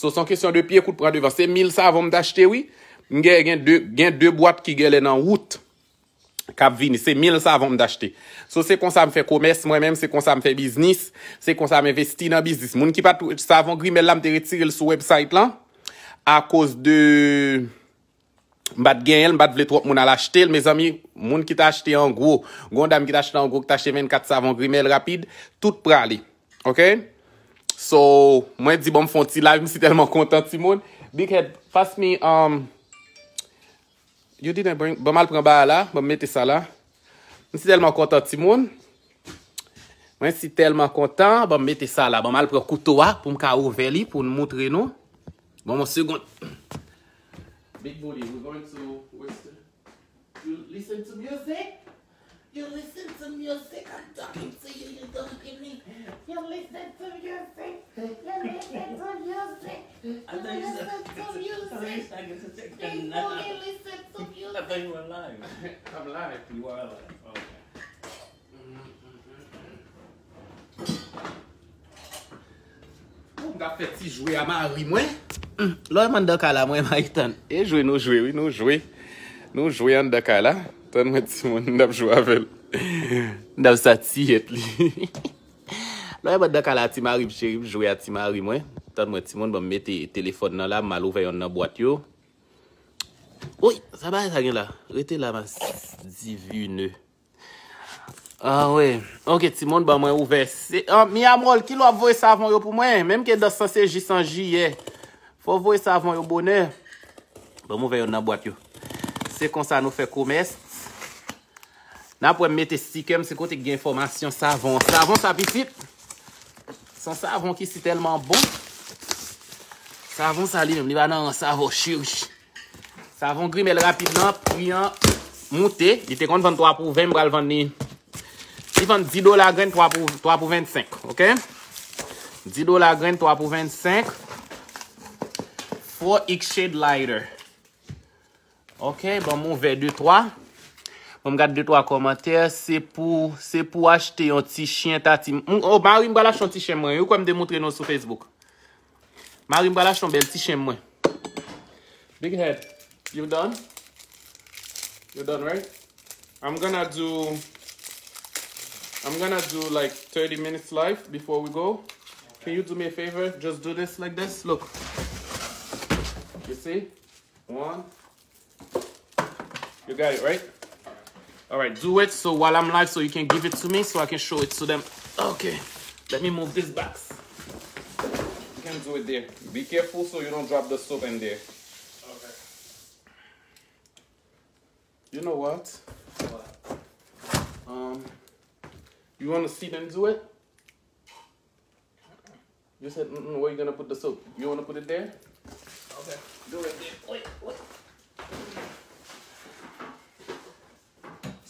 So, son kesyon de pi, ekoute, pran devan. Se 1000 savon mt achete, oui, gen 2 boate ki gen lè nan wout, kap vini. Se 1000 savon mt achete. So, se kon sa m fè komers mwen mèm, se kon sa m fè biznis, se kon sa m investi nan biznis. Moun ki pat savon grimel la m te retire lè sou website la, a koz de bat gen el, bat vle trot moun al achete, lè mè zami, moun ki t'achete an gro, gondam ki t'achete an gro, ki t'achete 24 savon grimel rapide, tout pran li, ok? So, mwen di bom fon ti live, mwen si telman kontan ti moun. Big Head, fasy mi, um, you di den bring, bom al pren ba la, bom mwete sa la. Mwen si telman kontan ti moun. Mwen si telman kontan, bom mwete sa la, bom al pren koutowa pou mka ou veli pou mwotre nou. Bon, mwen segon. Big Body, we're going to Western. You listen to music? You listen to music? I'm talking to you, you don't hear me. You listen to? Mwen a fèt si jwè a man rimwen? Lòy man dè kala mwen mwen a yè tan? E jwè nou jwè, nou jwè. Nou jwè an dè kala. Tan mwen ti moun ndap jwè avèl. Ndap sat si yet li. Lo e ba dek ala ti marip cheri pou jwoy a ti marip mwen. Tad mwen ti moun ba bon, mwete telefon nan la. Mal ouve yon nan boat yo. Oye, zaba yon sa gen la. Rete la man. Divine. Ah we. Ok, ti moun ba bon, mwen ouve. Se, ah, mi amol, ki lo avoye savon yo pou mwen? Mem ke da sanse jisanji ye. Fwa avoye savon yo bonen. Bon, ba mwen ouve yon nan boat yo. Se kon sa nou fe koumest. Na pou mwete si kem se kon te gen formasyon savon. Savon sa pi fit. San savon ki si telman bon. Savon sali. Ni ban nan savon chirish. Savon gri mel rapid nan. Puyen mouté. Ni te kont 23 pou 20. Ni vant 10 do la gren 3 pou 25. Ok. 10 do la gren 3 pou 25. 4 x-shade lighter. Ok. Bon moun vè 2-3. Ok. Mwen gade 2-3 komenter, se pou, se pou achete yon ti chen ta oh, ti mwen. O, Marim bala chan ti chen mwen, yon kwa m demotre nou sou Facebook. Marim bala chan bel ti chen mwen. Big head, you done? You done right? I'm gonna do, I'm gonna do like 30 minutes life before we go. Can you do me a favor? Just do this like this, look. You see? One. You got it right? All right, do it so while I'm live so you can give it to me so I can show it to them. Okay, let me move this box. You can do it there. Be careful so you don't drop the soap in there. Okay. You know what? What? Um, you want to see them do it? You said, mm -mm, where you going to put the soap? You want to put it there? Okay, do it there. Wait, wait.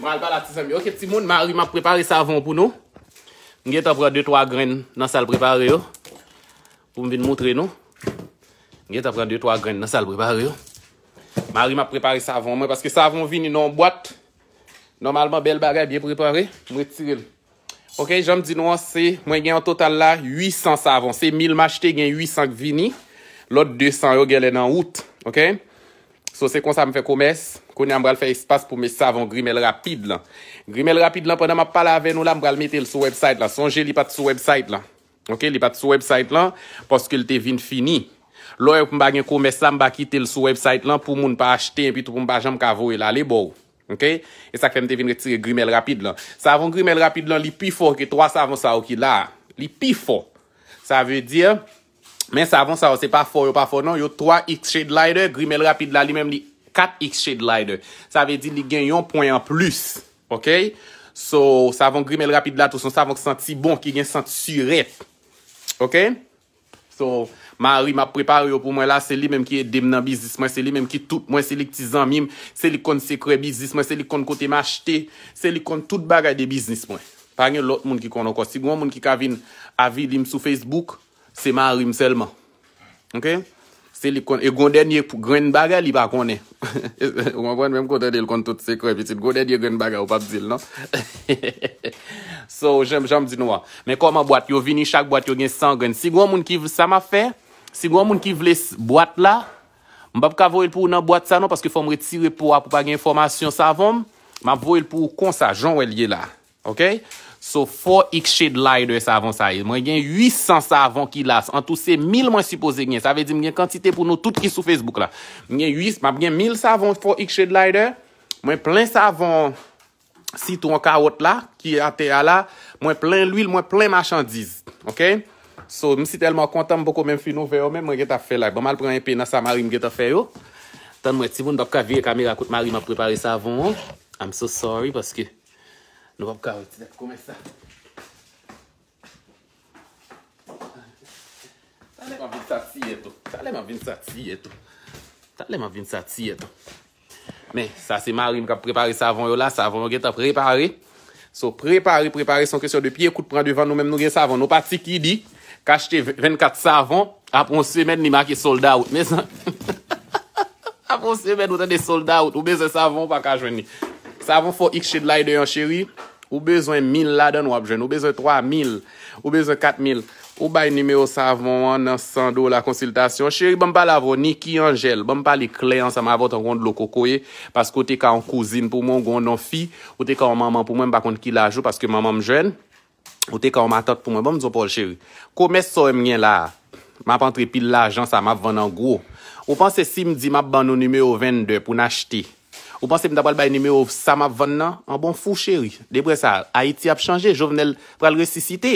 Mwal bala ti zemye. Ok, ti moun, mwa ri mwa prepare savon pou nou. Nge ta pran 2-3 gren nan sal prepare yo. Pou m vin mwotre nou. Nge ta pran 2-3 gren nan sal prepare yo. Mwa ri mwa prepare savon mwen, paske savon vini nan wot. Normalman bel bagay, biye prepare. Mwen tiril. Ok, jom di nou an se, mwen gen an total la 800 savon. Se 1000 mwachete gen 800 vini. Lot 200 yo genle nan wot. Ok? So se kon sa m fe komes, kon ya m bral fe espas pou me sa avon grimel rapide lan. Grimel rapide lan, pren nan ma pala ave nou la, m bral mete l sou website la. Sonje li pat sou website la. Ok, li pat sou website la, poske l te vin fini. Lo e pou m bagen komes sa, m baki te l sou website la, pou moun pa achete, epi tout pou m bagen m kavowe la, le bou. Ok, e sa kem te vin retire grimel rapide lan. Sa avon grimel rapide lan, li pi fo, ke 3 sa avon sa ou ki la. Li pi fo, sa ve dire... Men savan savan, se pa for yo pa for nan, yo 3x Shade Lider, Grimel Rapide la li men li 4x Shade Lider. Sa ve di li gen yon pon en plus, ok? So, savan Grimel Rapide la, tout son savan ki senti bon, ki gen senti suret, ok? So, ma ri, ma prepare yo pou mwen la, se li men ki e dem nan bizis mwen, se li men ki tout mwen, se li ki ti zanmim, se li kon sekre bizis mwen, se li kon kote m achete, se li kon tout bagay de bizis mwen. Fanyon lot moun ki kon an kon, si gwen moun ki kavin avi dim sou Facebook... Se ma rim selman. Ok? Se li kon... E gonden ye pou gren baga li pa konen. Ou anpwen menm konten del kon tout sekre. Petit gonden ye gren baga ou pap zil, nan? So, janm di nou an. Men kon man boate. Yo vini chak boate yo gen san gren. Si gwen moun ki vle sa ma fe, si gwen moun ki vle boate la, mbap ka voel pou nan boate sa nan paske fom re tire po a pou pa gen formasyon sa avom, mbap voel pou kon sa. Joun wèl ye la. Ok? So, 4X Shade Lider savon sa yi. Mwen gen 800 savon ki las. An tou se 1000 mwen suppose gen. Sa ve di mwen gen kantite pou nou tout ki sou Facebook la. Mwen gen 1000 savon 4X Shade Lider. Mwen plen savon sitou an kaot la. Ki ate a la. Mwen plen l'huil. Mwen plen machandiz. Ok? So, mwen bon, si telman kontan mwen fino veyo men. Mwen gen ta fey la. Ba mal pren yon pey na sa mari mwen gen ta fey yo. Tan mwen, ti mwen dok ka vie kamera kout mari mwen prepare savon. I'm so sorry paske... Nou wap ka wè ti dèk koumè sa. Sa lè man vin sa ti yè tou. Sa lè man vin sa ti yè tou. Sa lè man vin sa ti yè tou. Mè, sa se marim kap prepare savon yò la. Savon yò gen ta prepare. So, prepare, prepare son kresyon de pi. Ekout pran devan nou mèm nou gen savon. Nou pati ki di, kache te 24 savon, apon semen ni maki sold out. Mè san. Apon semen nou ten de sold out. Ou mè se savon pa kache ven ni. Savon fò xed la yè de yon chéri. Ou bezwen 1000 la den wap jwen, ou bezwen 3000, ou bezwen 4000, ou bay nime yo savon an, nan 100 do la konsiltasyon. Chéri, bom pa lavo, ni ki an jel, bom pa li kleyan sa ma vot an kont lo koko ye, paskou te ka an kouzine pou moun gondon fi, ou te ka an maman pou mwen bakont ki lajou, paskou maman mjwen, ou te ka an matot pou mwen, bom zopol chéri. Kome so em nye la, ma pantre pil la, jan sa ma van an gro. Ou panse si mdi ma banon nime yo 22 pou n'achete. Ou panse m dapal bay nime ou samap vann nan, an bon fou cheri. Debre sa, Haiti ap chanje, jo vennel pral resisite.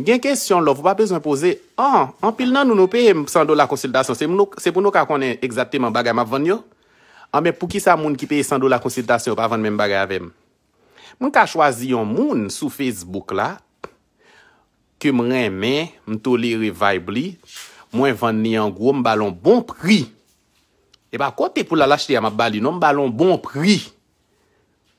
Gen kesyon lo, vou pa bezon pose, an, an pil nan nou nou peye 100 dolar konsiltasyon, se m nou ka konen egzateman bagay ma vann yo. An men pou ki sa moun ki peye 100 dolar konsiltasyon ou pa vann men bagay avèm. Moun ka chwazi yon moun sou Facebook la, ke m reme, m to li revive li, mwen vann ni an gro m balon bon priy. E eh ba kote pou la lachete a ma bali, nou m balon bon pri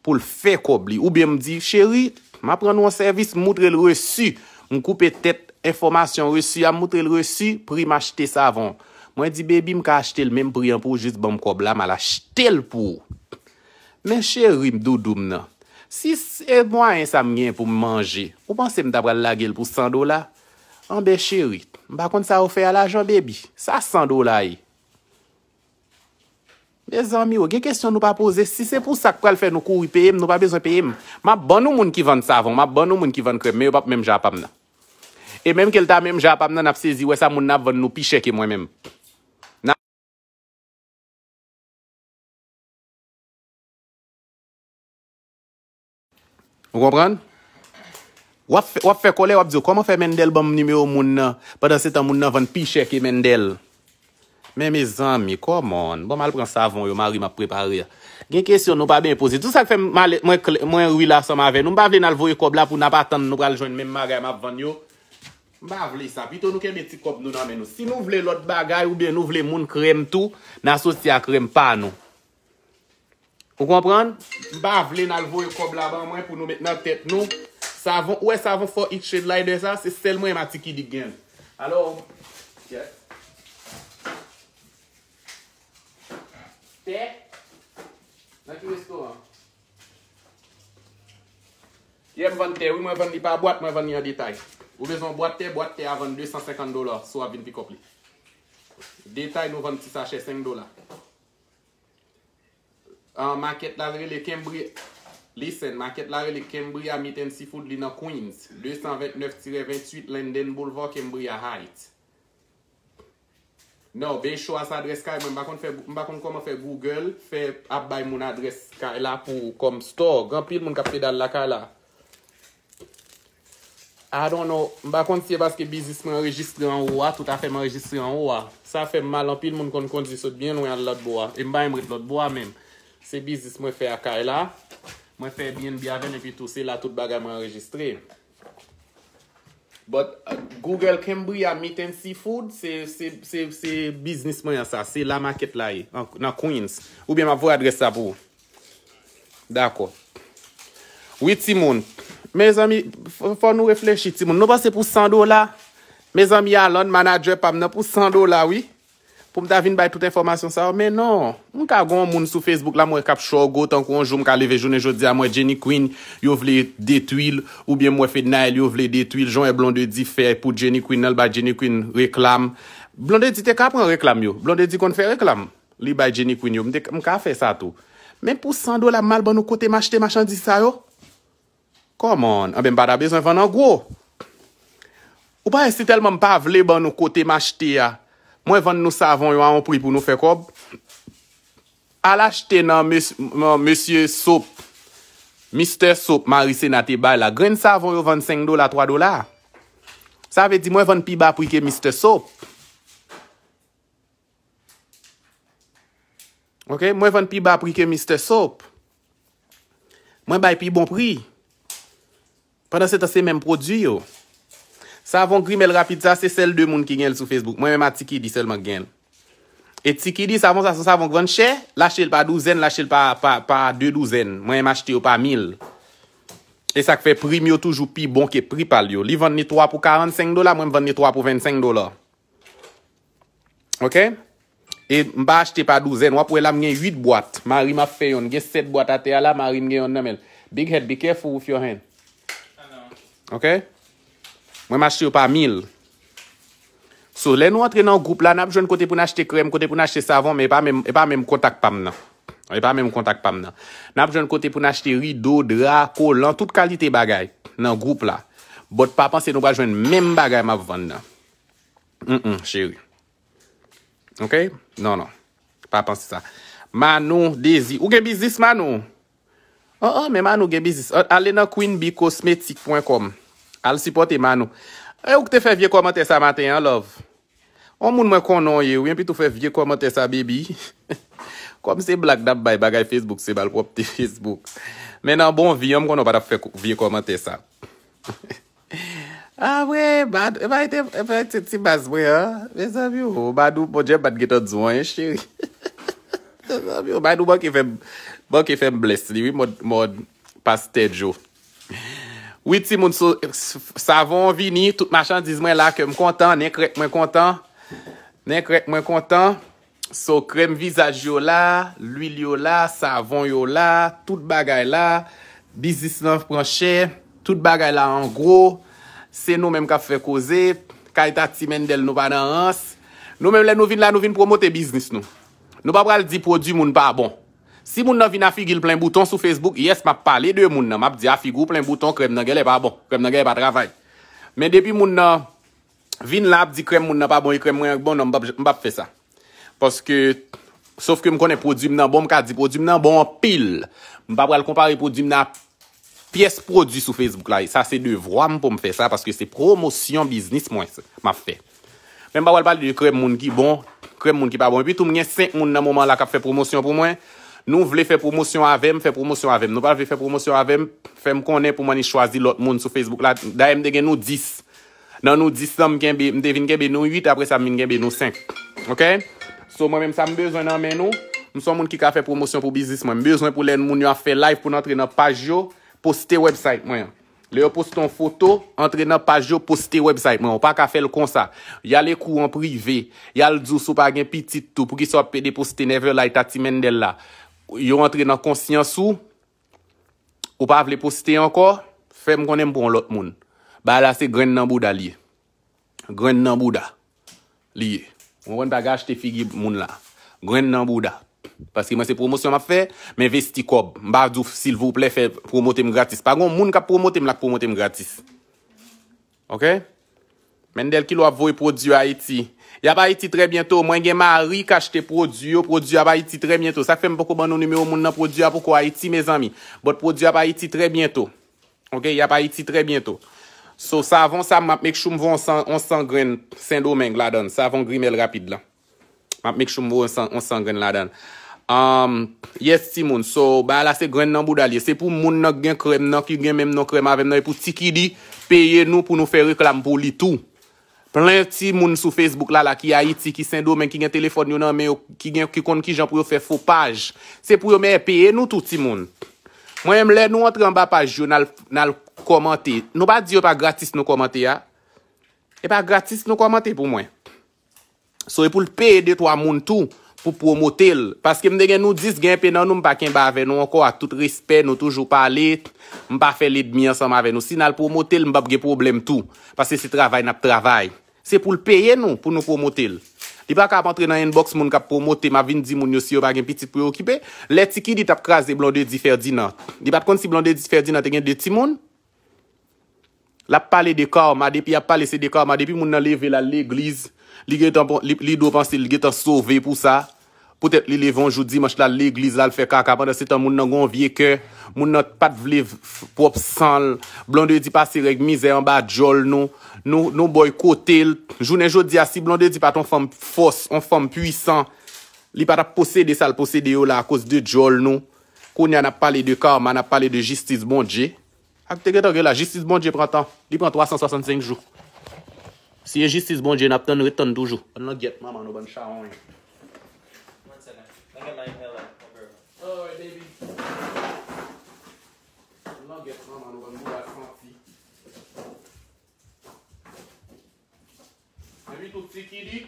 pou l fe kobli. Ou be m di, chéri, ma pren nou an servis moutre l resu, m koupe tet, informasyon resu, a moutre l resu, pri m achete sa avon. Mwen di, bebi, m ka achete l menm pri an pou jist bon kobla, ma lachete l pou. Men chéri, m doudoum nan, si se mwen an sa mwen pou manje, ou panse m tabra l lage l pou 100 dola? An be chéri, ba kon sa oufe al ajan bebi, sa 100 dola yi. Bez an miwo, oh, ge kestyon nou pa pose, si se pou sak pral fe nou kou yi peyem, nou pa bezo peyem. Ma ban ou moun ki vande savon, ma ban ou moun ki vande krem, me yo pap menm ja apamna. E menm kel ta menm ja apamna nap sezi, wè sa moun nap vande nou pi chè ke mwen menm. Na? Ou kompran? Wap fe kole wap diyo, koma fe Mendel ban mnime yo moun na, padan se ta moun nan vande pi chè ke Mendel? Men, me zanmi, come on. Bon, mal pren savon yo, mari ma prepari. Gen kesyon, nou pa ben pose. Tout sa ke fe mwen rwila sa ma ven. Nou mba vle nan lvo yo kob la pou nan pa atan nou pral jwenn men magay ma ven yo. Mba vle sa. Vito nou ke meti kob nou nan men nou. Si nou vle lot bagay ou ben nou vle moun krem tou, nan sosi a krem pa nou. Ou kompran? Mba vle nan lvo yo kob la ban mwen pou nou met nan tep nou. Savon, ou e savon for each edlay de sa? Se sel mwen mati ki di gen. Alo? Tien. Tè, lak yo esko an. Yem van tè, wou mwen van li pa a boat, mwen van li an detay. Wou bezon boat tè, boat tè avan 250 dolar, so avin pi kop li. Detay nou van ti sa chè 5 dolar. An maket la re le Kembri, listen, maket la re le Kembri a miten si foud li nan Queens. 229-28 London Boulevard, Kembri a Haidt. Nou, ben chou as adres kare mwen, mwen bakon kon kon mwen fe Google, fe ap bay mwen adres kare la pou kom store. Gan pil mwen kapte dan la kare la. Adon nou, mwen bakon siye baske bizis mwen enregistre an oua, tout a fe mwen enregistre an ah. oua. Sa fe malan, pil mwen kon kon di sot bien wè an lot bo a, e mwen bay mwen lot bo a men. Se bizis mwen fe akare la, mwen fe bien biya ven, epi tout se la tout baga mwen enregistre. But uh, Google Cambria Meat and Seafood, se bisnis mwen ya sa. Se la maket la e, nan Queens. Ou ben ma vou adres sa pou. Da kou. Oui, Timon. Me zami, fò nou reflechi, Timon. Nou bas se pou 100 dola? Me zami, yalon, manajepam, nou pou 100 dola, oui? pou m da vin bay tout informasyon sa yo, men non, m ka gon moun sou Facebook la, m wè kap sho go, tankou anjou m ka leve jounen jodi a m wè Jenny Queen, yo vle detwil, oubyen m wè fed nail, yo vle detwil, joun e blonde di fè, pou Jenny Queen el, bay Jenny Queen reklam, blonde di te kap re reklam yo, blonde di kon fè reklam, li bay Jenny Queen yo, m dek, m ka fè sa tou, men pou 100 do la mal ban nou kote machete machan di sa yo, komon, abe m pa da bezon fè nan go, ou ba esi telman pa vle ban nou kote machete ya, Mwen ven nou savon yo an pri pou nou fe kob. Al achete nan M. Soap, Mr. Soap, marise na te bay la gren savon yo 25 dola, 3 dola. Sa ve di mwen ven pi ba pri ke Mr. Soap. Ok, mwen ven pi ba pri ke Mr. Soap. Mwen bay pi bon pri. Pwede se te se men prodji yo. Savon krimel rapid sa, se sel de moun ki genl sou Facebook. Mwen mwen ma tiki di selman genl. E tiki di, savon sa, se savon kwen chè, lache l pa douzen, lache l pa de douzen. Mwen mwen achete yo pa mil. E sak fe pri myo toujou pi bon ke pri pal yo. Li vende netwa pou 45 dola, mwen mwen vende netwa pou 25 dola. Ok? E mba achete pa douzen. Wap wè la mwen yon 8 boat. Mari mwa fè yon. Gè 7 boat a te ala, mari mwen yon namel. Big head, be careful with your hand. Ok? Ok? Mwen m'achete ou pa mil. So, lè nou entre nan goup la, nap jwen kote pou n'achete krem, kote pou n'achete savon, mwen e pa mèm kontak pam nan. E pa mèm kontak pam nan. Nap jwen kote pou n'achete rido, dra, kolan, tout kalite bagay nan goup la. Bot pa panse nou ba jwen mèm bagay mwen vwanda. M, m, chéri. Ok? Non, non. Pa panse sa. Manon, Dezi. Ou gen bizis, Manon? An, an, men Manon gen bizis. Ale nan queenbicosmetic.com Al sipote man eh, ou. E ou kte fe vie komante sa maten an love? An moun mwen konon ye. Ou yon pi te fe vie komante sa bebi? Kom se blak dap bay bagay Facebook se bal kwa pte Facebook. Menan bon vi yon konon pa ta fe vie komante sa. A wey. E bay te. E bay te ti bas mwen an. Ben zav yo. O badou mwen bon jep bat geta dzwoyen shiri. Ben zav yo. O oh, badou mwen bon ke fe bon mblest. Liwi mwen pas tèd yo. Oui ti moun so savon vini, tout machan diz mwen la kem kontan, nen krek mwen kontan, nen krek mwen kontan, so krem vizaj yo la, lwil yo la, savon yo la, tout bagay la, bizis nan prancher, tout bagay la an gro, se nou menm ka fwe koze, kaita timen del nou pa nan ans, nou menm le nou vin la nou vin promote biznis nou, nou pa pral di produ moun pa bon. Si moun nan vin a figil plen bouton sou Facebook, yes, m ap pale de moun nan. M ap di a figil plen bouton krem nan gèlè pa bon, krem nan gèlè pa travay. Men depi moun nan vin la ap di krem moun nan pa bon, krem moun nan pa bon, m ap fe sa. Paske, sauf ke m konen prodjim nan bon, m ka di prodjim nan bon pil. M ap wale kompare prodjim nan piyes prodjim sou Facebook la. Sa se devroa m pou m fe sa, paske se promosyon biznis mwen se, m ap fe. Men wale pale de krem moun ki bon, krem moun ki pa bon. Men pi tou mwen yon 5 moun nan moun la kap fe promosyon pou mwen. Nou vle fè promosyon avèm, fè promosyon avèm. Nou pal vle fè promosyon avèm, fèm konè pou mani chwazi lot moun sou Facebook la. Da m de gen nou 10. Nan nou 10 sa m genbe, m de vin genbe nou 8, apre sa m vin genbe nou 5. Ok? So mè m sa m bezwen nan mè nou, m son moun ki ka fè promosyon pou bizis mwen. M bezwen pou lèn moun yo a fè live pou nan tre nan paj yo, poste website mwen. Le yo poste ton foto, entre nan paj yo, poste website mwen. Ou pa ka fè l kon sa. Ya le kou an prive, ya le djou sou pa gen piti tout pou ki so ap pede poste never like tatimendel la. yo rentre nan konsyansou, ou pa avle posite anko, fe mkonen pou an lot moun. Ba la se gren nan bouda liye. Gren nan bouda. Liye. Mwen pa gaj te figi moun la. Gren nan bouda. Paske mwen se promosyon ma fe, men vesti kob. Mba djouf, sil vou ple fe, promote m gratis. Pa goun moun ka promote m la, promote m gratis. Ok? Mendele ki lo avoy prodju a iti, Ya pa iti tre bientou. Mwen gen ma ri kache te prodjou. Prodjou ya pa iti tre bientou. Sak fe mpoko banonime ou moun nan prodjou ya poko a iti, me zami. Bot prodjou ya pa iti tre bientou. Ok, ya pa iti tre bientou. So, sa avon sa map mek choum vou, on san gren, sen domeng la dan. Sa avon grime l rapide la. Map mek choum vou, on san gren la dan. Yes, ti moun. So, ba la se gren nan boudalye. Se pou moun nan gen krem nan, ki gen men nan krem aven nan. Se pou ti ki di, peye nou pou nou fe reklam pou li tou. Plen ti moun sou Facebook la la ki Haiti ki Sendo men ki gen telefon yo nan men yo ki gen ki kon ki jan pou yo fe fopaj. Se pou yo men e peye nou touti moun. Mwen mle nou otran ba paj yo nan l komante. Nou ba diyo pa gratis nou komante ya. E pa gratis nou komante pou mwen. So e pou l peye de to a moun tou pou promote l. Paske mde gen nou dis gen pe nan nou mpa ken ba ave nou anko a tout rispe nou toujou pale. Mpa fe lid mi ansan ma ave nou. Si nan l promote l mba bge problem tou. Paske se travay nap travay. Se pou l'peye non, nou, pou nou promote l. Diba ka ap entre nan enboks moun kap promote, ma vin di moun yo si yo bagen piti preokipe, leti ki dit ap kras de blonde di Ferdinand. Diba kon si blonde di Ferdinand te gen deti moun, la pale de ka oma, depi ya pale se de ka oma, depi moun nan leve la l'eglize, li do panse li getan sove pou sa. Potèp li levon joudi manch la l'egliz la l'fè kaka, pande se tan moun nan gon vie kè, moun nan pat vlev pop san, blonde di pa se regmize an ba djol nou, nou boykote l. Jounen joudi asi, blonde di pa ton fòm fòs, ton fòm pwisan, li pat ap posède sal posède yo bon ah, la, akos de djol nou, kou nyan ap pale de ka, man ap pale de jistis bon dje. Ak te gèt an gè la, jistis bon dje prantan, li prantan 365 jou. Si yon jistis bon dje nap tan nou etan dou jou, an nan gèt man man nou ban chanon yon. Mwen nou vade mou la. Emi tou tiki di,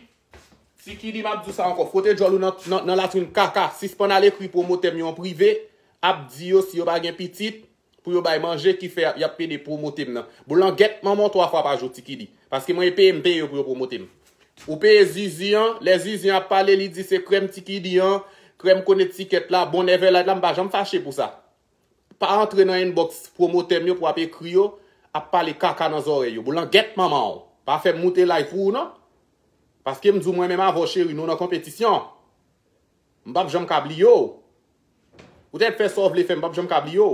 tiki di mab dousa ankon. Fote jolo nan la trin kaka. Sispo nale kri promo tem, yon prive. Ab di yo si yo bagen piti. Pou yo bag manje ki fe ap pe de promo tem nan. Boulan getman mwen 3 fwa ap ajo tiki di. Pasky mwen e pe mte yo pou yo promo tem. Ou pe e zizi an, le zizi an pale li di se krem tiki di an, krem konet tiket la. Bon evè la n'ba, jom fache pou sa. Pa antre nan inbox, promo tem yo pou ap e kri yo, ap pale kaka nan zore yo. Bo lan get maman yo. Pa fe m moute like pou ou nan? Paske m zou mwen men m avosheri, nou nan kompetisyon. M bab jom kabli yo. Ou ten fe sovle fem, m bab jom kabli yo.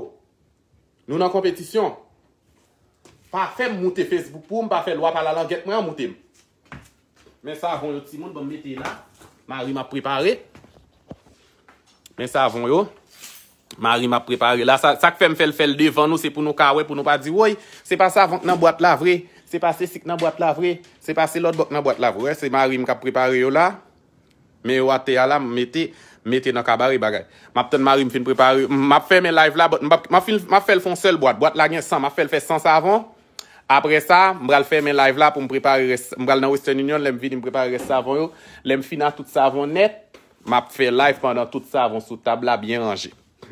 Nou nan kompetisyon. Pa fe m moute Facebook pou, m pa fe lwa pala lan get mwen moutem. Mensa avon yo, ti moun bon metena. Mari m ap prepare. Mensa avon yo. Marim ap prepare yo la. Sa ke fèm fèl fèl devan nou, se pou nou kawè, pou nou pa di, woy, se pa sa avonk nan boat la vre, se pa se sik nan boat la vre, se pa se lòt bok nan boat la vre, se marim kap prepare yo la, me wate alam, mette, mette nan kabare bagay. Map tèn marim fèm prepare yo, map fèm en live la, map fèl fon sèl boat, boat la gnen san, map fèl fè san savan, apre sa, mbral fèm en live la, pou mprepare, mbral nan Western Union, lem vini mprepare res savan yo, lem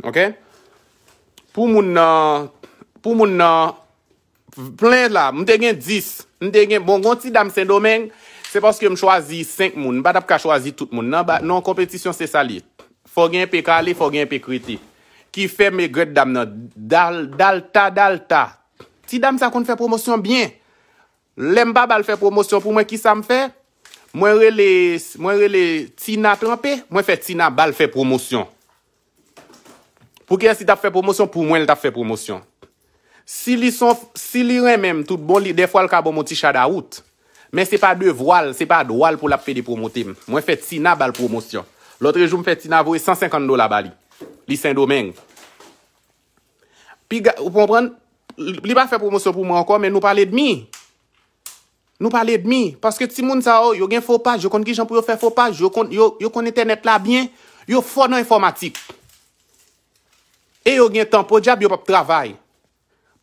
Ok, pou moun nan, pou moun nan, plen la, mwen te gen 10, mwen te gen, bon, gwen ti dam sen domen, se paske mwen chwazi 5 moun, mwen bat ap ka chwazi tout moun nan, non, nan, non, kompetisyon se sa li, fò gen pe kalè, fò gen pe kritè, ki fè mè gred dam nan, dalta, dalta, ti dam sa kon fè promosyon byen, lem ba bal fè promosyon pou mwen ki sa m fè, mwen re le, mwen re le, ti na trompè, mwen fè ti na bal fè promosyon. Pou ken si tap fè promosyon, pou mwen l tap fè promosyon. Si li son, si li ren menm, tout bon li defwal ka bon moti chada out. Men se pa de voal, se pa doal pou lap fè di promosyon. Mwen fè ti nabal promosyon. Lotre jou m fè ti nabou e 150 do la bali. Li sen do menm. Pi, ou pou mpren, li pa fè promosyon pou mwen ankon, men nou pale dmi. Nou pale dmi. Paske ti moun sa o, oh, yo gen fòpaj, yo kon ki jan pou yo fè fòpaj, yo kon internet la byen, yo fò nan informatik. Eyo gen tan pou diya biyo pap travay.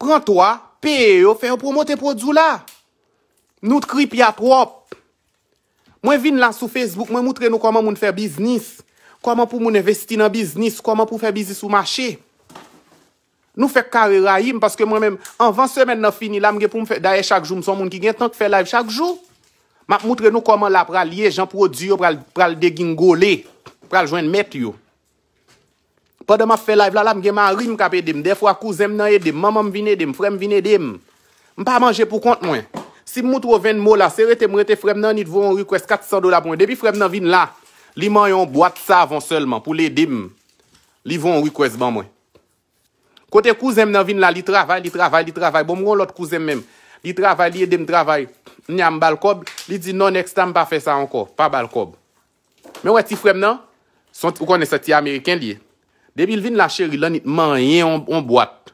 Pren to, peye yo fe yon promo te produ la. Nou krip ya trop. Mwen vin la sou Facebook, mwen moutre nou koman moun fe biznis. Koman pou moun investi nan biznis, koman pou fe biznis ou mache. Nou fe karera yim, paske mwen men, an van semen nan fini la, mwen gen pou mwen fe daye chak jou, mwen son moun ki gen tan ki fe live chak jou. Mwen moutre nou koman la pra liye jan produ yo, pra l degingole, pra l jwen met yo. Pa de ma fe live la, la mgeman rim kape edem. Defwa kouzem nan edem, mamam vine edem, frem vine edem. Bon, non, mpa manje pou kont mwen. Si mwout wè vèn mwola, se rete mwete frem nan, ni dvou yon rikwes 400 dola mwen. Depi frem nan vin la, li man yon boat sa avon selman. Pou li edem, li voun rikwes ban mwen. Kote kouzem nan vin la, li travay, li travay, li travay. Bon mwen lot kouzem mwen. Li travay, li edem travay. Nyan mbal kob, li di non ekstam pa fe sa anko. Pa mbal kob. Mwen wè ti frem nan? Sont Debi l vin la cheri lan it man, yon boate.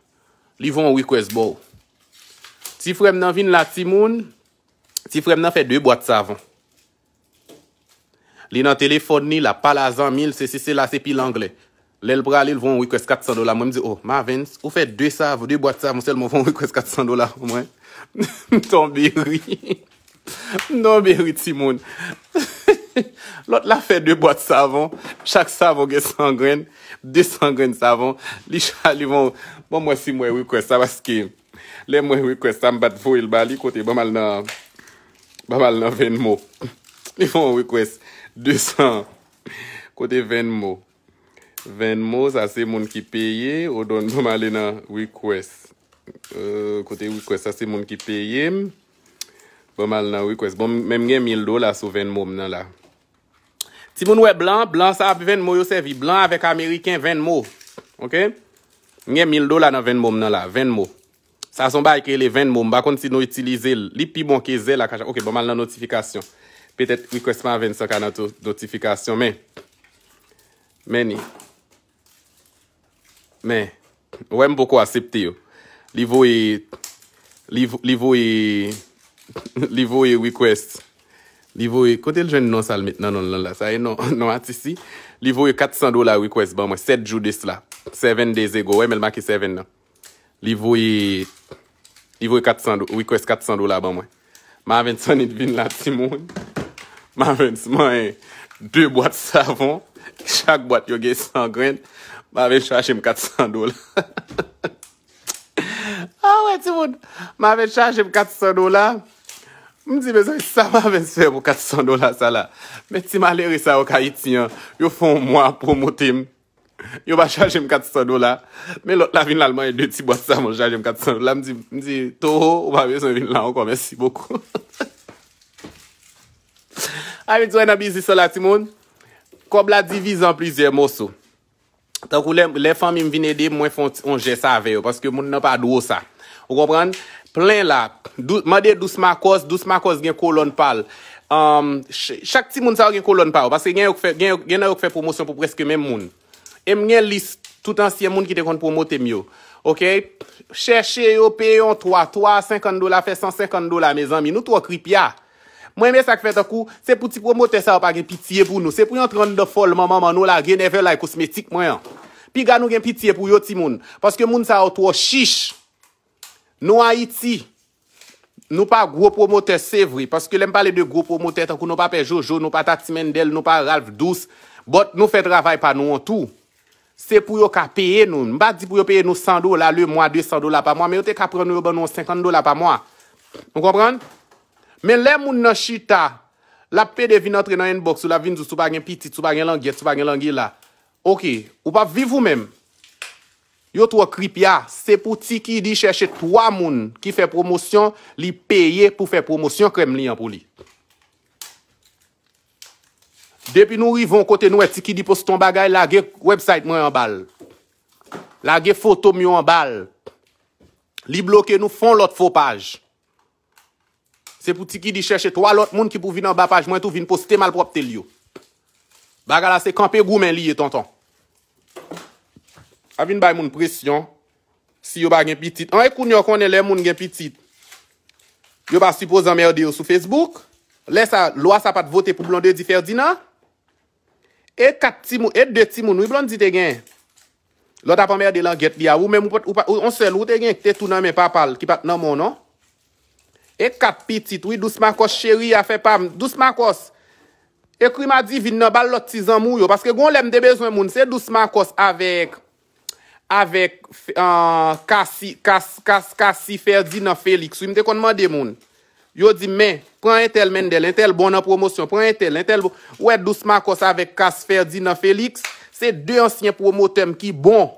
Li von wikwes bo. Ti frem nan vin la ti moun, ti frem nan fè dwe boate savon. Li nan telefon ni la palazan 1000, se se se la se pi langle. L elbra li l von wikwes 400 dola. Mwen mi zi, oh, ma ven, ou fè dwe savon, dwe boate savon, sel mwen von wikwes 400 dola. Mwen, mwen ton beri. Mwen ton beri ti moun. Lot la fe 2 bot savon Chak savon ge 100 gren 200 gren savon Li chan bon, bon, li von Bon mwen si mwen wikwes Sa baske Li mwen wikwes Sam bat vo il bali Kote bon mal nan Bon mal nan 20 mo Li von wikwes 200 Kote 20 mo 20 mo Sa se moun ki peye O don bon mal nan wikwes Kote wikwes Sa se moun ki peye Bon mal nan wikwes Bon menm gen 1000 dola So 20 mom nan la Ti moun wè blan, blan sa ap venmou yo sevi. Blan avèk Amerikèn venmou. Ok? Nye mil do la nan venmou mnen la. Venmou. Sa son ba ekre le venmou. Mba konti si nou itilize li. Li pi bon ke zè la kajan. Ok, ba bon mal nan notifikasyon. Petèt requestman venmou sa ka nan ton notifikasyon. Men. Meni. Men. Wèm boko asepte yo. Li vou e... Li vou e... Li vou e requestman. Li vo e kote l jen nan sal met nan nan lan la. Sa e nan atisi. Li vo e 400 dola wikwes ban mwen. 7 judis la. 7 days ago. We mel maki 7 nan. Li vo e 400 dola wikwes 400 dola ban mwen. Ma ven sonit vin la ti moun. Ma ven sman e 2 boat savon. Chak boat yo ge sangren. Ma ven chache m 400 dola. A we ah ti moun. Ma ven chache m 400 dola. Mwen di bezon, sa mwen ven se fè mwen 400 dola sa la. Mwen ti maleri sa wakay iti yon. Yo fon mwen pou moutim. Yo ba chaje mwen 400 dola. Mwen lot la vin lalman yon de ti bwa sa mwen chaje mwen 400 dola. La mwen di, mwen di, toho, yo ba bezon vin lalman kon. Mwen si boku. A, mwen di wè nan bizi sa la ti moun. Kob la divizan plizye mousou. Takou lè fòm yon vin edè, mwen fon onje sa aveyo. Paske moun nan pa dou sa. Ou kopran? Plen la. Ma dey dou smakos, dou smakos gen kolon pal. Um, chak ti moun sa gen kolon pal. Pase gen a yo kfe promosyon pou preske men moun. Em gen lis tout ansye moun ki te kon promote myo. Ok? Cherche yo, peyon 3, 3, 50 dola, fe 150 dola mezan mi. Nou to a krip ya. Mwen me sak fe takou, se pou ti promote sa yo pa gen pitiye pou nou. Se pou yon tran de fol maman maman nou la, gen never like kosmetik mwen. Pi ga nou gen pitiye pou yo ti moun. Paske moun sa yo to a shish. Nou Haiti, nou pa gro promote se vwi, paske lem pale de gro promote, takou nou pa pe Jojo, nou pa Tati Mendel, nou pa Ralph Doos, bot nou fe travay pa nou an tou. Se pou yo ka peye nou, mba di pou yo peye nou 100 do la, le mwa 200 do la pa mwa, me yo te ka prene yo ban nou 50 do la pa mwa. Nou kompran? Men lem moun nè chita, la pe de vin an tre nan yen bok, sou la vin sou sou bagen piti, sou bagen langye, sou bagen langye la. Ok, ou pa vi vou menm, Yo tro krip ya, se pou tiki di chèche 3 moun ki fè promosyon, li peye pou fè promosyon krem li an pou li. Depi nou rivon kote nou e tiki di poston bagay, la ge website mwen an bal. La ge foto mwen an bal. Li bloke nou fon lot fòpaj. Se pou tiki di chèche 3 lot moun ki pou vin an bapaj, mwen tou vin poste mal propte li yo. Bagay la se kampe gou men li e ton ton. Avin bay moun presyon. Si yo ba gen pitit. An ekoun yo konen lè moun gen pitit. Yo ba suppose amèrdi yo sou Facebook. Lè sa, lò sa pat vote pou blondi di ferdi nan. E kat timoun, e de timoun, wè blondi te gen. Lò tap amèrdi lan get di ya. Ou mè mou pat, ou pat, ou se lout te gen. E te tou nan men papal ki pat nan moun an. Non? E kat pitit. Wè dousman kos chèri a fe pam. Dousman kos. Ekri ma di vin nan bal loti zan mou yo. Paske goun lèm de bezwen moun. Se dousman kos avek. avèk Kasifèrdina euh, Félix, sou im te kon mande moun. Yo di men, pren en tel men del, en tel bon nan promosyon, pren en tel, bon. ou et dousman kos avèk Kasifèrdina Félix, se dè ansyen promotèm ki bon,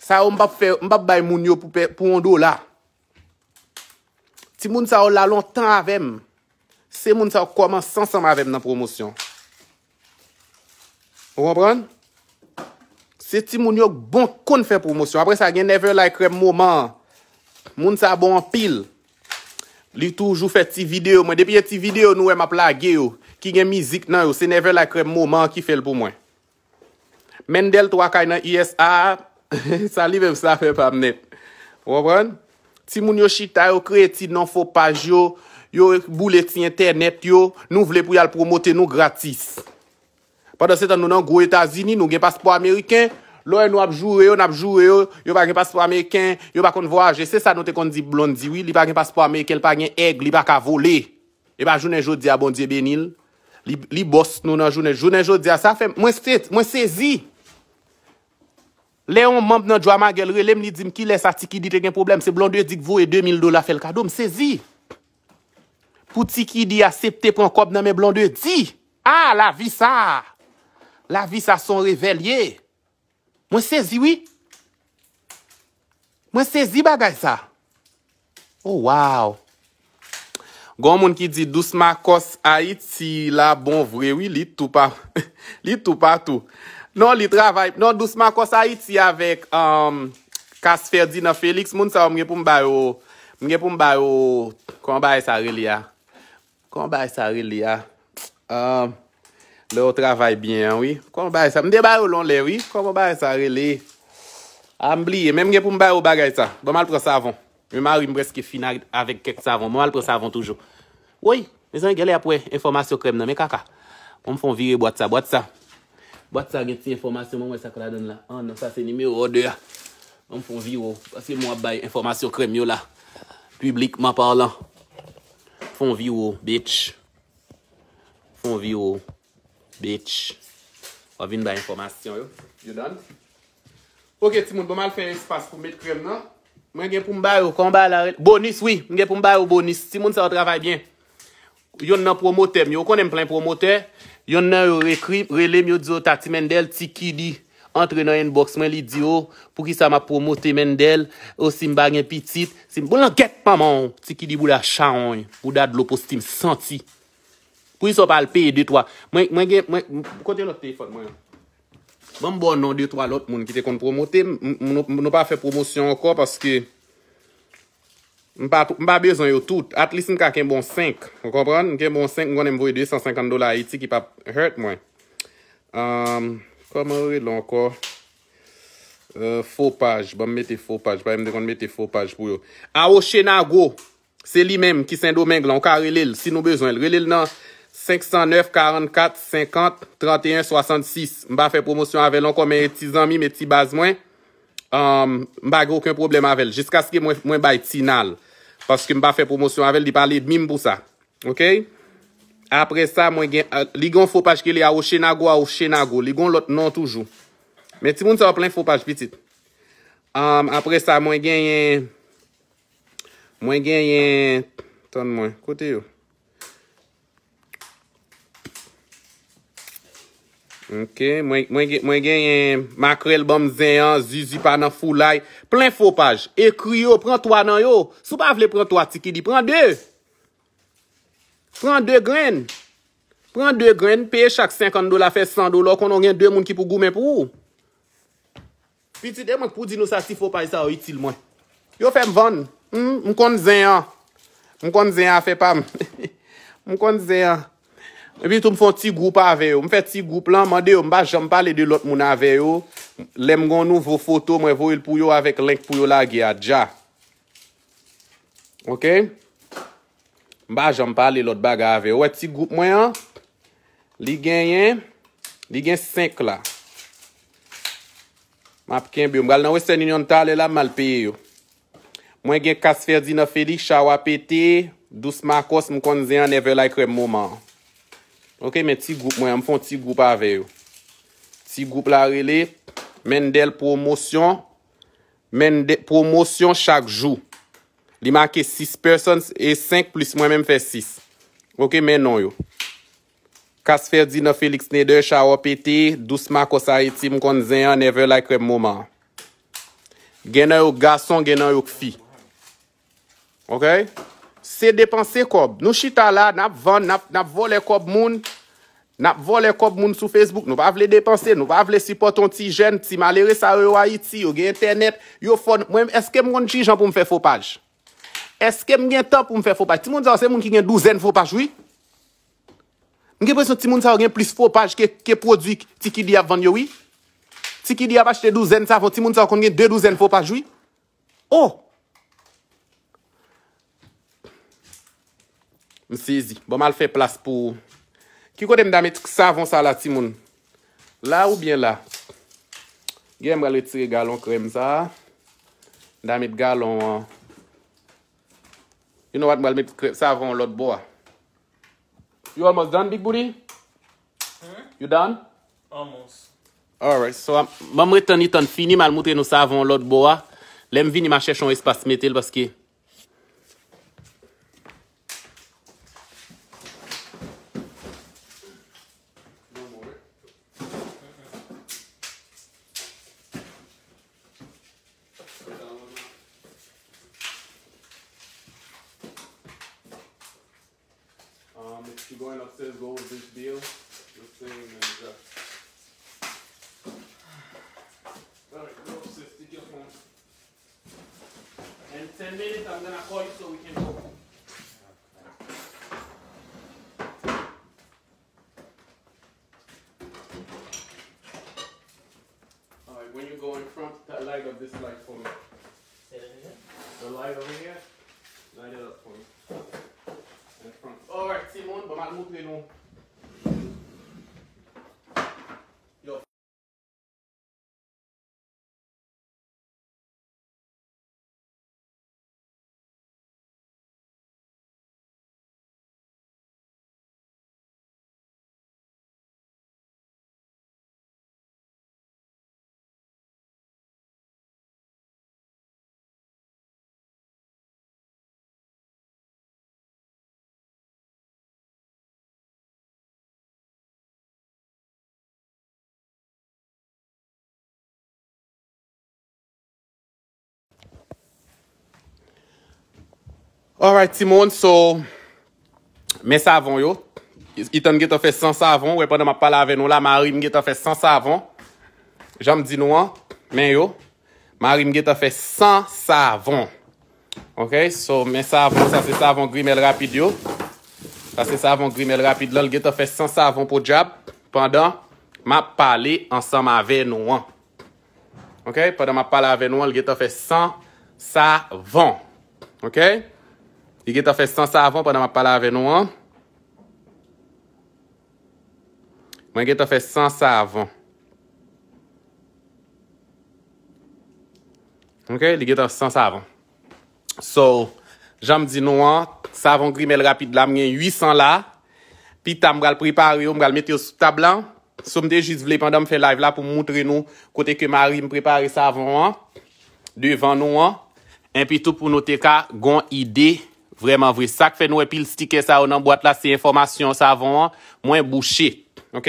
sa ou mbap bay moun yo pou ondo la. Ti moun sa ou la lontan avèm, se moun sa ou koman sansan avèm nan promosyon. Ou an pran? Se ti moun yo bon kon fè promosyon, apre sa gen never like rem mouman, moun sa bon pil. Li toujou fè ti video mwen, depi te ti video nou em ap la ge yo, ki gen mizik nan yo, se never like rem mouman ki fè l pou mwen. Mendel to akay nan ISR, sa li vèm sa fè pam net. Ti moun yo chita yo kre eti nan fò paj yo, yo bou leti internet yo, nou vle pou yal promote nou gratis. Pwede se tan nou nan gwo etazi ni, nou gen paspo Ameriken, lwen nou apjou reyo, napjou reyo, yon pa gen paspo Ameriken, yon pa konvo aje, se sa nou te kon di blondiwi, li pa gen paspo Ameriken, li pa gen egg, li pa ka vole. E pa jounen joudi a bondi e benil, li bost nou nan jounen joudi a sa, fèm, mwen sezi. Le yon mamp nan jwa ma gelre, lem li dim ki lè sa sikidi te gen problem, se blondiwi dik vowe 2000 dola fel kado, mwen sezi. Pouti ki di asepte pon kop nan men blondiwi di, a ah, la vi sa. La vi sa son revelye. Mwen sezi, wii? Mwen sezi bagay sa? Oh, wow! Gon non, non, euh, moun ki di, Dousmakos Haiti la bonvre, wii, li toupa. Li toupa tou. Non, li travay. Non, Dousmakos Haiti avek, kastferdi na Felix, moun sa, mwen ge pou mbayo, mwen ge pou mbayo, kon bay sa re li ya. Kon bay sa re li ya. Ehm, Lè ou travay byen, wè. Kon wè baye sa. Mde baye ou lon lè, wè. Kon wè baye sa, wè lè. A mbliye. Mèm gen pou m baye ou bagay sa. Bon mal pre sa avon. Mèm a rin brezke fina avèk kek sa avon. Bon mal pre sa avon toujou. Wè, mè zan gen lè apwè. Informasyon krem nan. Mè kaka. Pon wè fon vire boat sa. Boat sa. Boat sa gen ti informasyon. Mwen wè sa kola don la. An nan sa se nime ou ode ya. Pon wè fon vire ou. Asi mwen wè baye informasyon krem Bitch, avin ba informasyon yo. You done? Ok, Timon, bon mal fè espas pou mbet krem, nan? Mwen gen pou mba yo, kon ba la... Bonis, oui, gen pou mba yo, bonis. Timon, sa yo travay bien. Yon nan promotem yo, kon em plen promotem. Yon nan yo rekrim, relem yo djo tatimendel, tiki di, antre nan enboksman li di yo, pou ki sa ma promotemendel, yo sim bagen pitit, sim bolan ket pa man, tiki di bou la chany, pou dad lopo stim santi. Pou yi so pal paye 2-3. Mwen gen, mwen, kote lote e fote mwen. Mwen mbon nan 2-3 lote moun ki te kon promote. Mwen nou pa fe promosyon anko. Paske, mwen pa bezon yo tout. At least mwen ka ken bon 5. Mwen kompran? Mwen ken bon 5, mwen kon mwen mvoye 250 dola a iti ki pa hurt mwen. Koman re lanko? Fopaj. Mwen mwete fopaj. Mwen mwete fopaj pou yo. A o chenago. Se li menm ki sen domeng lanko a relil. Si nou bezon el. Relil nan... 509-44-50-31-66. Mba fe promosyon avelon kon men eti zanmi, men eti baz mwen. Mba ge ouken problem avel. Jiska skye mwen bay ti nal. Paske mba fe promosyon avel, li pale dmim pou sa. Ok? Apre sa, mwen gen, li gon fopaj ke li a ouche nago, a ouche nago. Li gon lot non toujou. Men ti moun sa wap len fopaj, vitit. Apre sa, mwen gen, mwen gen, mwen gen, ton mwen, kote yo. Ok, mwen genye makrel bom zeyan, zizi pa nan fulay, plen fopaj, ekri yo, pran 3 nan yo, sou pa vle pran 3 tikidi, pran 2, pran 2 gren, pran 2 gren, peye chak 50 dola fe 100 dolo konon genye 2 moun ki pou goumen pou ou? Pi ti de mwen pou di nou sa si fopaj sa ou itil mwen, yo fem van, mwen kon zeyan, mwen kon zeyan fe pam, mwen kon zeyan. Epi tou m foun ti goup avè yo. M fè ti goup lan, m an deyo m ba jampal e de lout moun avè yo. Lem goun nouvo foto m wè vou yil pou yo avèk lenk pou yo la gè a dja. Ok? M ba jampal e lout baga avè yo. M wè ti goup mwen an. Li gen yen. Li gen senk la. M ap ken biyo. M gal nan wè sen yon talè la malpe yo. Mwen gen kasfer zina felik chawa pete. Dous makos m konzen an never like rem mouman an. Ok, men ti goup mwen, mfon ti goup avè yo. Ti goup la rele, men del promosyon, men promosyon chak jou. Li make 6 persons e 5 plus mwen men fè 6. Ok, men non yo. Kasfer di na Felix Neder, chawo pete, dousman kosayeti mkon zeyan, never like rem mouman. Genan yo gason, genan yo kfi. Ok? Se depanse kob, nou chita la, nap vande, nap vole kob moun, nap vole kob moun sou Facebook, nou pa vle depanse, nou pa vle supporton ti jen, ti malere sa yo Haiti, yo gen internet, yo fon, mwen, eske mwen chijan pou mfe fopaj? Eske mwen gen tan pou mfe fopaj? Ti moun zan se moun ki gen douzen fopaj, oui? Mwen gen presyon ti moun zan gen plus fopaj ke produk ti ki di ap vande, oui? Ti ki di ap achete douzen sa, fon ti moun zan kon gen de douzen fopaj, oui? Oh! Oh! M se zi. Bon mal fe plas pou. Ki kote m damet savan sa la ti moun? La ou bien la? Gen m gal retire galon krem sa. Damet galon. You know what? M gal met savan lout boa. You almost done, big booty? Hmm? You done? Almost. Alright. So, m am retan itan fini mal moutre nou savan lout boa. Lem vini ma chèchon espas metel baske... Um, if you're going upstairs, go with this deal. This thing is. Uh, Alright, go upstairs, stick your phone. In 10 minutes, I'm gonna call you so we can go. All right, Timon, so, men savon yo, itan ge te fe san savon, wè, pandan ma pala ave nou la, ma rim ge te fe san savon, jan m di nou an, men yo, ma rim ge te fe san savon, ok, so, men savon, sa se savon grimel rapid yo, sa se savon grimel rapid lan, ge te fe san savon pou jab, pandan ma pali ansan ma ave nou an, ok, pandan ma pala ave nou an, le ge te fe san savon, ok, Li ge ta fè sans savan pwè nan ma palave nou an. Mwen ge ta fè sans savan. Ok, li ge ta fè sans savan. So, jan m di nou an, savan gri mel rapide la mwen yon 800 la. Pi ta m gal prepare yo, m gal mette yo sou tablan. Sou m de jis vle pwè nan m fè live la pou moutre nou kote ke mari m prepare savan an. Devan nou an. En pi tou pou note ka gon ide. Vreman vre, sak fe nou e pil stike sa ou nan boat la se informasyon sa avon, mwen bouchi. Ok,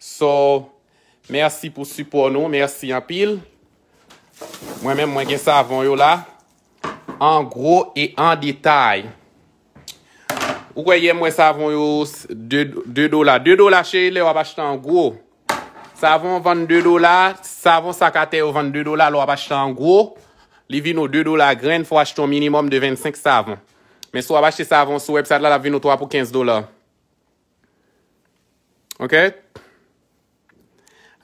so, mersi pou supor nou, mersi an pil. Mwen men mwen gen sa avon yo la, an gro e an detay. Ou kweye mwen sa avon yo 2 dola, 2 dola che le wap achete an gro. Sa avon 22 dola, sa avon sa kate yo 22 dola, lo wap achete an gro. Li vi nou 2 dola gren, fwa achete un minimum de 25 sa avon. Men sou a bache savon sou website la la vin nou to a pou 15 dolar. Ok?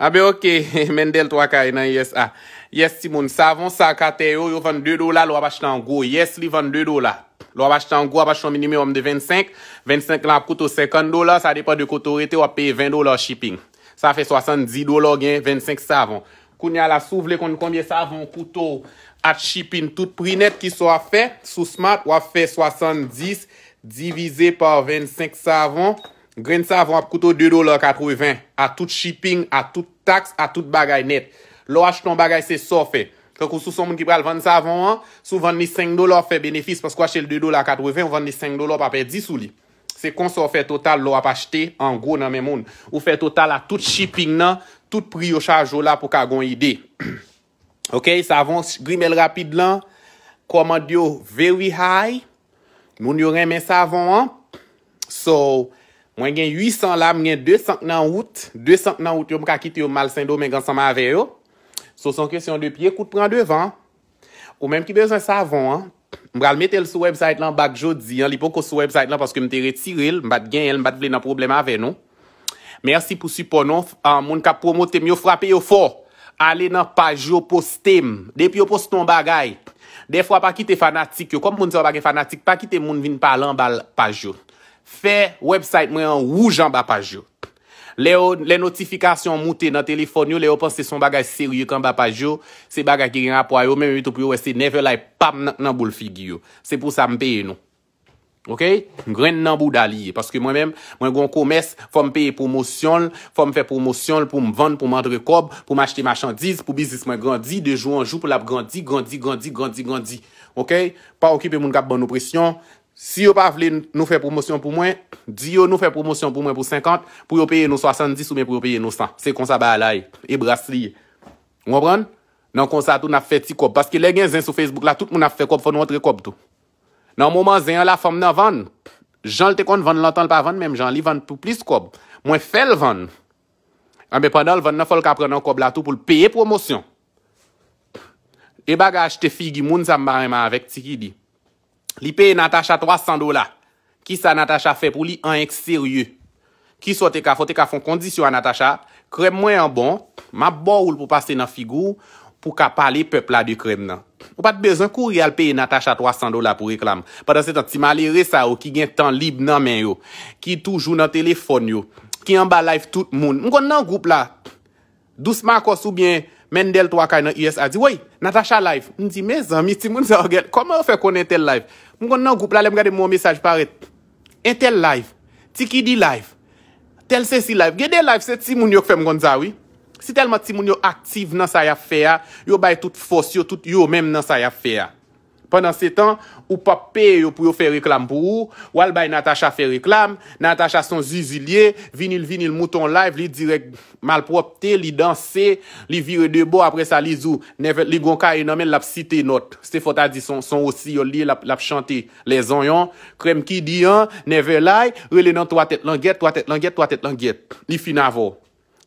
A be ok, men del to a kay e nan yes a. Ah, yes Simon, savon sa kate yo, yo vande 2 dolar, lo a bache tango. Yes li vande 2 dolar. Lo a bache tango, a bache nom minimum de 25. 25 la koutou 50 dolar, sa depa de koutou rete, wap pay 20 dolar shipping. Sa fe 70 dolar gen 25 savon. Koun ya la souvle kon konbyen savon koutou. at shipin tout pri net ki sou a fe, sou smart, wap fe 70, divize par 25 savon, gren savon ap koutou 2 dolar 80, at tout shipin, at tout tax, at tout bagay net. Lo wach ton bagay se sou a fe. Kou sou son moun ki pral vande savon an, sou vande 5 dolar fe benefis, paskwa chel 2 dolar 80, wap vande 5 dolar pa pe 10 sou li. Se kon sou a fe total lo wap achete, an gro nan men moun. Ou fe total a tout shipin nan, tout pri yo chaje ou la pou ka gon ide. Ok, savon grimel rapide lan, komad yo very high, moun yon remen savon an, so mwen gen 800 lam, mwen gen 200 nan wout, 200 nan wout yon mwen kakite yon malsendo mwen gansan ma ave yo, so son kresyon de piye kout pran devan. Ou menm ki bezan savon an, mwen kalmete el sou website lan bak jodi, li pou ko sou website lan paske mwen te retirel, mwen bat gen el, mwen bat vle nan problem ave yo. Mersi pou suponon, moun kap promo te myo frape yo fok. Ale nan paj yo postem. Depi yo post ton bagay. Defwa pa ki te fanatik yo. Kom moun se yo bagay fanatik, pa ki te moun vin palan bal paj yo. Fe website mwen yo wou jan bal paj yo. Le yo le notifikasyon mouten nan telefon yo. Le yo poste son bagay seri yo kan bal paj yo. Se bagay ki gen apwayo. Mwen yotopyo wese never like pam nan bol figyo. Se pou sa mpeye nou. Ok, gren nanbou daliye, paske mwen mèm, mwen kon komes, fò mpeye promosyon, fò mpeye promosyon pou m vend pou mandre kob, pou m achete machandiz, pou bizis mwen grandi, dejou anjou pou la grandi, grandi, grandi, grandi, grandi, ok, pa okipe moun kap ban nou presyon, si yo pa vle nou fe promosyon pou mwen, di yo nou fe promosyon pou mwen pou 50, pou yo peye nou 70, sou mwen pou yo peye nou 100, se konsa ba alay, e brasliye, mwen pran, nan konsa tou na fe ti kob, paske le gen zin sou Facebook la, tout moun na fe kob, fò nou antre kob tou. Nan mouman zeyan la fom nan van, jan lte kon van lantan lpa van, menm jan li van pou plis kob. Mwen fel van, anbe pandan lvan nan fol ka prenen kob la tou pou l'peye promosyon. E bagaj te figi moun sa mbareman avek tiki bi. Li peye Natasha 300 dola, ki sa Natasha fe pou li an ek serye. Ki sote ka fote ka fon kondisyon a Natasha, kre mwen an bon, ma bo oul pou pase nan figou, pou ka pale pepla di krem nan. Ou pat bezan kou real peye Natacha 300 dola pou reklam. Padan se tan ti mali resa ou ki gen tan lib nan men yo, ki toujou nan telefon yo, ki yon ba live tout moun. Mwen kon nan goup la, dou sma kos oubyen Mendel 3 ka yon ISA, di wey, Natacha live. Mwen di me zan, mi ti moun zan ogel, koman ou fe konen tel live? Mwen kon nan goup la, lem gade moun mesaj paret. Intel live. Tiki di live. Tel sesi live. Gede live se ti moun yon fe mgon zawi. Si telman ti moun yo aktif nan sa yap fe a, yo bay tout fos, yo tout yo men nan sa yap fe a. Pendan se tan, ou pape yo pou yo fe reklam pou ou, wal bay Natasha fe reklam, Natasha son zizilye, vinil vinil mouton live, li direk malpropte, li danse, li vire de bo, apre sa li zou, li gonka yon e namen lap site not, se fota di son, son osi yo li lap chante, le zon yon, krem ki di an, never lie, rele nan toa tet langet, toa tet langet, toa tet langet, li fina vò.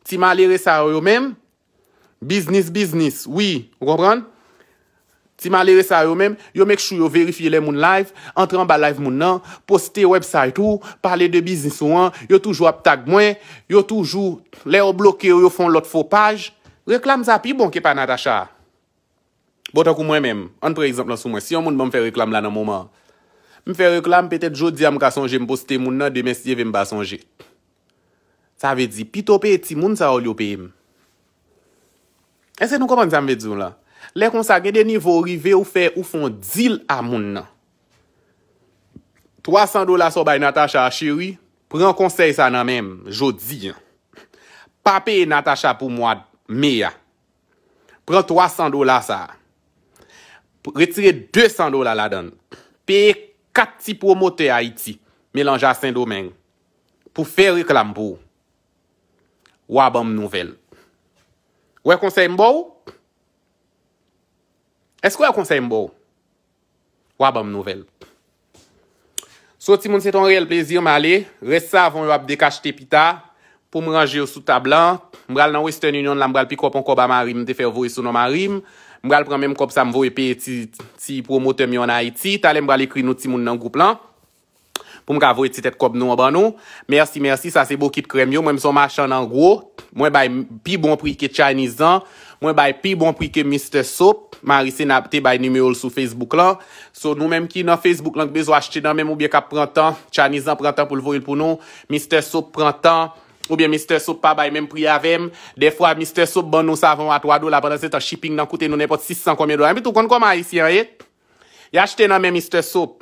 Ti malere sa yo men, biznis, biznis, wii, rembran, ti malere sa yo men, yo mek chou yo verifiye le moun live, entran ba live moun nan, poste website ou, pale de biznis ou an, yo toujou ap tag mwen, yo toujou bon, bon, le yo bloke yo yo fon lot fopaj, reklam za pi bon ke pa nat asha. Bo ta kou mwen men, an pre exemple an sou mwen, si yon moun ban me fe reklam la nan mouman, me fe reklam, petet jodi am ka sonje me poste moun nan, demen siye ve mba sonje. Sa ve di, pito pe eti moun sa ol yo pe im. Ese nou koman zan ve di moun la? Lè konsa gen de nivou rive ou fe ou fon dil a moun nan. 300 dola so bay Natacha a chiri, pren konsey sa nan men, jodi. Pape Natacha pou mwa me ya. Pren 300 dola sa. Retire 200 dola la dan. Peye kat ti promote a iti, melanja sen do men. Po fe reklam pou ou. Wabam nouvel. Wè konsey mbou? Esk wè konsey mbou? Wabam nouvel. Sò ti moun se ton reyel plezir ma le. Res sa avon wap dekache te pita. Pou mwranje yo sou tablan. Mbral nan Western Union la mbral pi kopon koba marim te fer vowe sou nan marim. Mbral pranmen mkop sa mvowe pe ti promotem yo nan Haiti. Talen mbral ekri nou ti moun nan goup lan. pou mk avoye ti tet kob nou aban nou. Mersi, mersi, sa se bo ki t krem yo. Mwen mson machan nan gro. Mwen bay pi bon pri ke Chani Zan. Mwen bay pi bon pri ke Mr. Soap. Marise nan apte bay numeol sou Facebook lan. So nou menm ki nan Facebook lan ki bezo achete nan menm oubyen ka prantan. Chani Zan prantan pou lvo yil pou nou. Mr. Soap prantan. Oubyen Mr. Soap pa bay menm pri avèm. Defwa Mr. Soap ban nou sa van wato adou la banan se tan shipping nan koute nou nepot 600 komè do. Mwen mwen tout kon kon Marise yan et. Ya achete nan men Mr. Soap.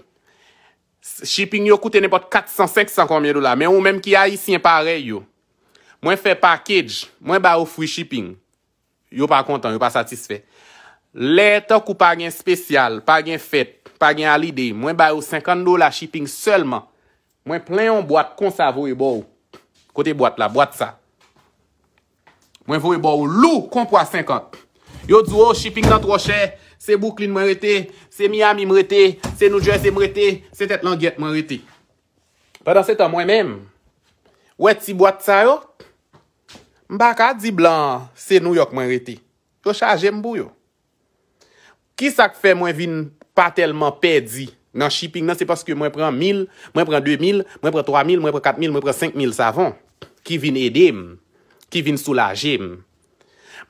Shipping yo koute nepot 400-500 koumye dola. Men ou menm ki a yisyen pare yo. Mwen fe package. Mwen ba ou free shipping. Yo pa kontan. Yo pa satisfè. Le to kou pa gen spesyal. Pa gen fèt. Pa gen alide. Mwen ba ou 50 dola shipping selman. Mwen plen yon boat konsa vowe bo ou. Kote boat la. Boat sa. Mwen vowe bo ou lou konpwa 50. Yo dzwo oh, shipping dan tro chè. Mwen plen yon boat konsa vowe. Se bouklin mwen rete, se miyami mwen rete, se nouje se mwen rete, se tet langet mwen rete. Padan se tan mwen men, wè ti bwa tsa yo, mbak a di blan, se nou yok mwen rete. Kyo chaje mbou yo. Ki sak fe mwen vin pa telman pedi nan shipping nan, se paske mwen pren 1000, mwen pren 2000, mwen pren 3000, mwen pren 4000, mwen pren 5000 savon. Ki vin edem, ki vin soulajem.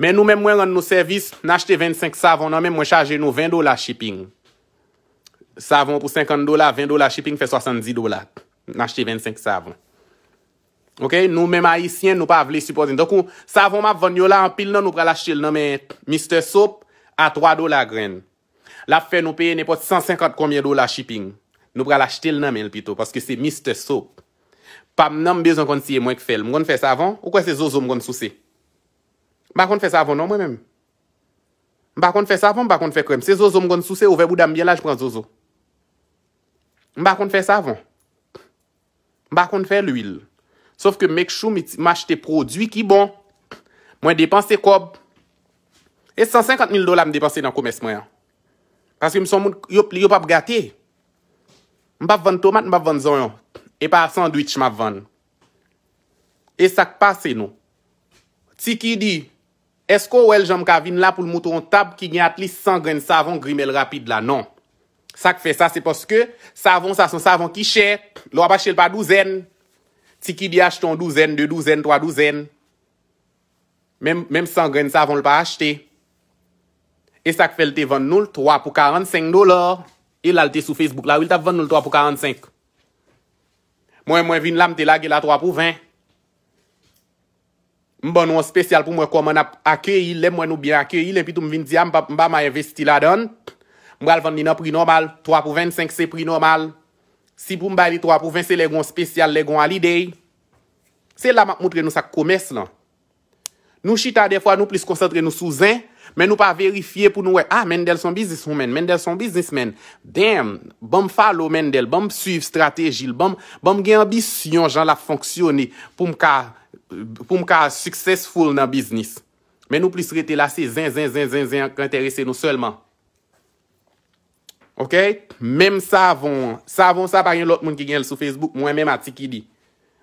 Men nou men mwen an nou servis, nan achete 25 savon nan men mwen chaje nou 20 dola shipping. Savon pou 50 dola, 20 dola shipping fe 70 dola. Nan achete 25 savon. Ok, nou men ma isyen nou pa avle suposin. Dokou, savon ma vanyola an pil nan nou pral achete l nan men Mr. Soap a 3 dola gren. La fe nou peye ne po 150 komye dola shipping. Nou pral achete l nan men l pito, paske se Mr. Soap. Pam nan mbezon kon siye mwen kfe, mwen kon fe savon, ou kwa se zozo mwen kon souse? Mba kon fè savon nan mwen mèm. Mba kon fè savon mba kon fè krem. Se zozo mgon sou se ouve boudan mbyela jpran zozo. Mba kon fè savon. Mba kon fè l'uil. Sof ke mèk chou m'achete prodwi ki bon. Mwen depanse kob. E 150 000 dola m'depanse nan koumes mwen. Paske mson moun yop ap gate. Mba vwant tomat mba vwant zon yon. E pa sandwich mba vwant. E sak pa se nou. Ti ki di... Esko ou el jom ka vin la pou l mouton tab ki nye atli 100 gren savon grimel rapide la? Non. Sak fe sa se poske savon sa son savon ki chet, lo apache l pa douzen. Ti ki di acheton douzen, de douzen, toa douzen. Mem 100 gren savon l pa achete. E sak fe l te vande nou l 3 pou 45 dolar. E la l te sou Facebook la ou l tap vande nou l 3 pou 45. Mwen mwen vin la mte la ge la 3 pou 20. Mba nou an spesyal pou mwen koman ap akyeyi, le mwen nou byan akyeyi, le pitou m vin diyan, mba ma investi la don, mba alvan li nan pri normal, 3 pou 25 se pri normal, si pou mba li 3 pou 20 se le gwan spesyal, le gwan alidey, se la mwen moutre nou sa komes lan. Nou chita defwa nou plis konsentre nou souzen, men nou pa verifiye pou nou we, a men del son biznis mwen, men del son biznis men, dem, bom falo men del, bom suiv strategil, bom gen ambisyon jan la fonksyoni, pou mka, pou m ka successful nan biznis. Men nou plis rete la se zin, zin, zin, zin, zin ki enterese nou selman. Ok? Mem sa avon, sa avon sa par yon lot moun ki gen l sou Facebook, mwen men ma tiki di.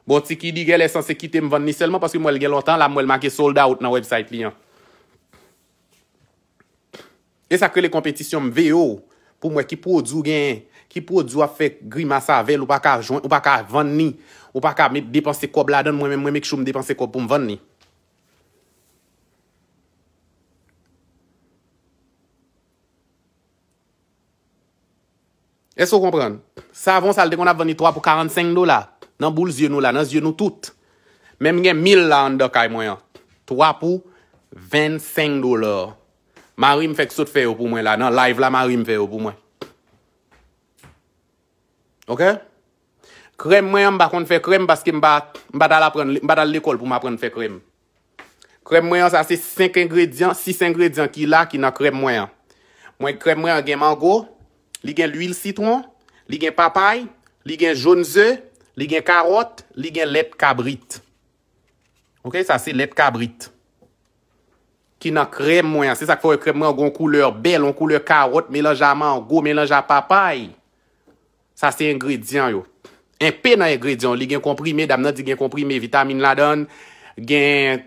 Bon, tiki di gen l esanse kite m vande ni selman paske mwen gen l otan la mwen ma ke sold out nan website li an. E sa kre le kompetisyon m VO, pou mwen ki produ gen... Ki pou ou djwa fek gri masa vel ou pa ka ven ni, ou pa ka me depanse kob la don mwen, mwen mek chou me depanse kob pou m ven ni. Esko kompren? Savon sal dek ou na ven ni 3 pou 45 dola, nan boul zyon nou la, nan zyon nou tout. Menm gen 1000 la an do ka y mwen, 3 pou 25 dola. Marim fek sot feyo pou mwen la, nan live la marim feyo pou mwen. Ok, krem mwen, mba kon fè krem, baske mba dal l'ekol pou mba pron fè krem. Krem mwen, sa se 5 ingredyant, 6 ingredyant ki la ki nan krem mwen. Mwen krem mwen gen mango, li gen l'huil citron, li gen papay, li gen joun zö, li gen karot, li gen let kabrit. Ok, sa se let kabrit. Ki nan krem mwen, se sa kwa krem mwen gen kouleur bel, gen kouleur karot, menenja mango, menenja papay. Sa se ingredient yo. En pe nan ingredient. Li gen komprime. Dam nan di gen komprime. Vitamine la don. Gen.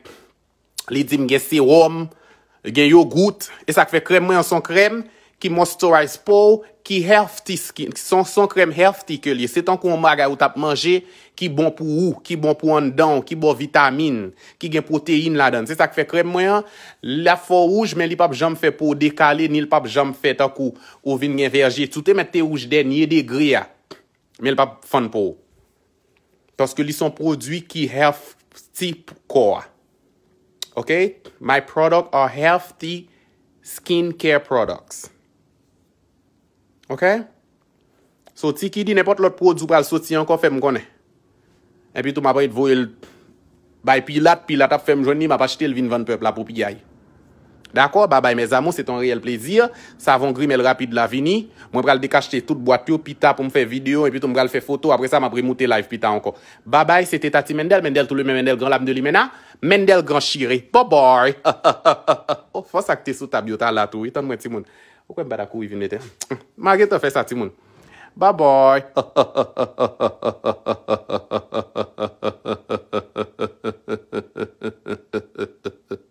Li di mge serum. Gen yogout. E sa kfe krem. Mwen son krem. Ki monsterize pou. Ki healthy skin. Son krem healthy ke li. Se ton kou mwa ga ou tap manje. E sa kfe krem. ki bon pou ou, ki bon pou an don, ki bon vitamine, ki gen proteine la don. Se sa ke fe krem mwen an, la fo ouj men li pap jom fe pou dekale ni li pap jom fe takou ou vin gen verje. Toute men te ouj den, ye de gri ya. Men li pap fon pou. Toske li son prodwi ki health ti pou kwa. Ok? My products are healthy skin care products. Ok? So ti ki di nepot lot prodwi pou al so ti an kwa fe mwen konen. E pi tou m apayit voye l... Bay pilat, pilat ap fèm jouni, m apachite l vin van pep la pou pi yay. D'akor? Babay, mez amou, se ton reyel plezir. Savon grim el rapide la vini. Mwen pral dekache te tout boat yo, pi ta pou m fè video, e pi tou m pral fè foto, apre sa m apre mouté live, pi ta anko. Babay, se te tati Mendel, Mendel tou le men, Mendel gran lab de li mena, Mendel gran shire. Po boy! O fos ak te sou tabi otan la tou, etan mwen ti moun. Okwe m badakou i vinete. M a ge to fè sa ti moun. Bye bye.